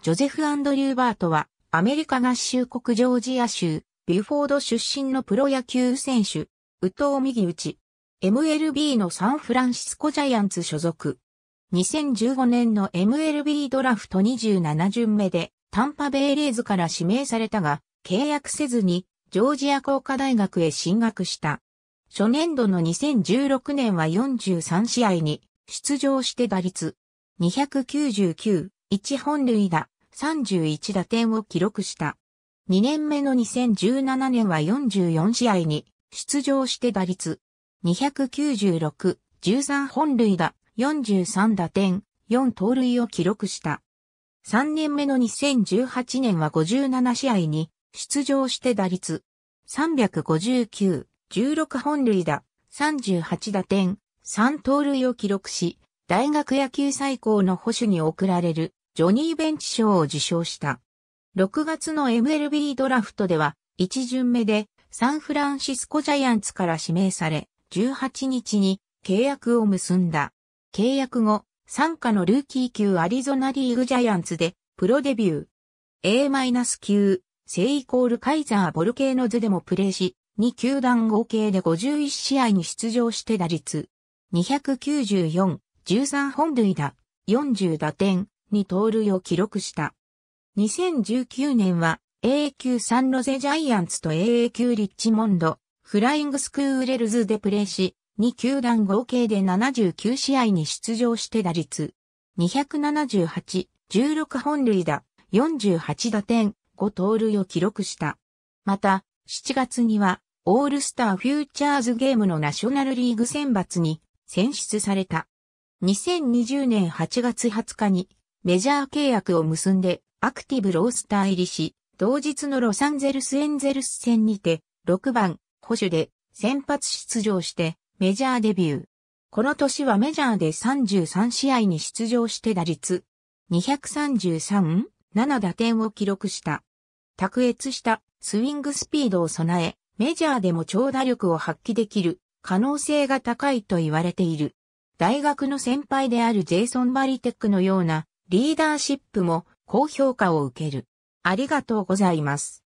ジョゼフ・アンドリュー・バートは、アメリカ合衆国ジョージア州、ビュフォード出身のプロ野球選手、宇藤右打ち、MLB のサンフランシスコジャイアンツ所属。2015年の MLB ドラフト27巡目で、タンパベイレーズから指名されたが、契約せずに、ジョージア工科大学へ進学した。初年度の2016年は43試合に出場して打率299、1本塁打、31打点を記録した。2年目の2017年は44試合に出場して打率296、13本塁打、43打点、4盗塁を記録した。3年目の2018年は57試合に出場して打率359、16本塁打、38打点、3盗塁を記録し、大学野球最高の保守に贈られるジョニー・ベンチ賞を受賞した。6月の MLB ドラフトでは、1巡目でサンフランシスコジャイアンツから指名され、18日に契約を結んだ。契約後、参加のルーキー級アリゾナリーグジャイアンツでプロデビュー。A- 級、セイコールカイザーボルケーノズでもプレーし、2球団合計で51試合に出場して打率。294、13本塁打、40打点、に盗塁を記録した。2019年は AA 級サンロゼジャイアンツと AA 級リッチモンド、フライングスクーレルズでプレーし、2球団合計で79試合に出場して打率。278、16本塁打、48打点、5盗塁を記録した。また、7月には、オールスターフューチャーズゲームのナショナルリーグ選抜に選出された。2020年8月20日にメジャー契約を結んでアクティブロースター入りし、同日のロサンゼルスエンゼルス戦にて6番保守で先発出場してメジャーデビュー。この年はメジャーで33試合に出場して打率233、7打点を記録した。卓越したスイングスピードを備え、メジャーでも長打力を発揮できる可能性が高いと言われている。大学の先輩であるジェイソン・バリテックのようなリーダーシップも高評価を受ける。ありがとうございます。